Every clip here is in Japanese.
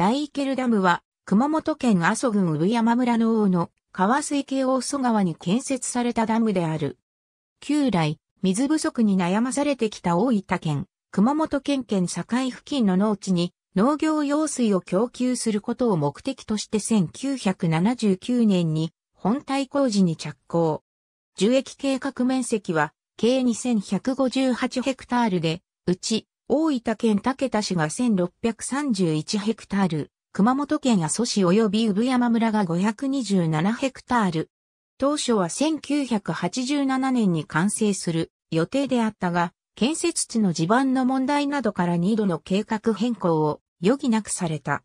大イケルダムは、熊本県阿蘇郡産山村の王の川水系大蘇川に建設されたダムである。旧来、水不足に悩まされてきた大分県、熊本県県境付近の農地に農業用水を供給することを目的として1979年に本体工事に着工。樹液計画面積は計2158ヘクタールで、うち大分県竹田市が1631ヘクタール、熊本県阿蘇市及び産山村が527ヘクタール。当初は1987年に完成する予定であったが、建設地の地盤の問題などから2度の計画変更を余儀なくされた。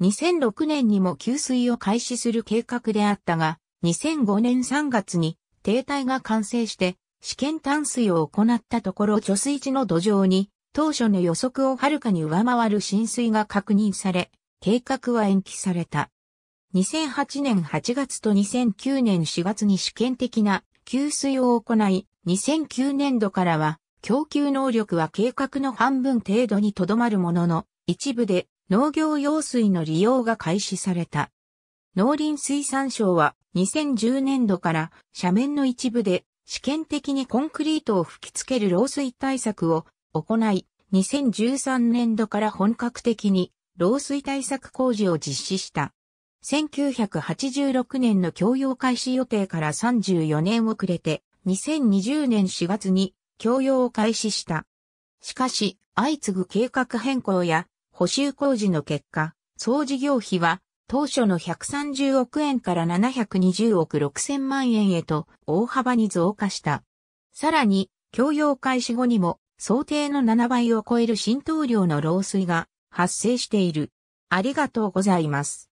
2006年にも給水を開始する計画であったが、2005年3月に停滞が完成して試験淡水を行ったところ貯水池の土壌に当初の予測をはるかに上回る浸水が確認され、計画は延期された。2008年8月と2009年4月に試験的な給水を行い、2009年度からは供給能力は計画の半分程度にとどまるものの、一部で農業用水の利用が開始された。農林水産省は2010年度から斜面の一部で試験的にコンクリートを吹き付ける漏水対策を行い、2013年度から本格的に漏水対策工事を実施した。1986年の供用開始予定から34年遅れて、2020年4月に供用を開始した。しかし、相次ぐ計画変更や補修工事の結果、総事業費は当初の130億円から720億6000万円へと大幅に増加した。さらに、供用開始後にも想定の7倍を超える浸透量の漏水が発生している。ありがとうございます。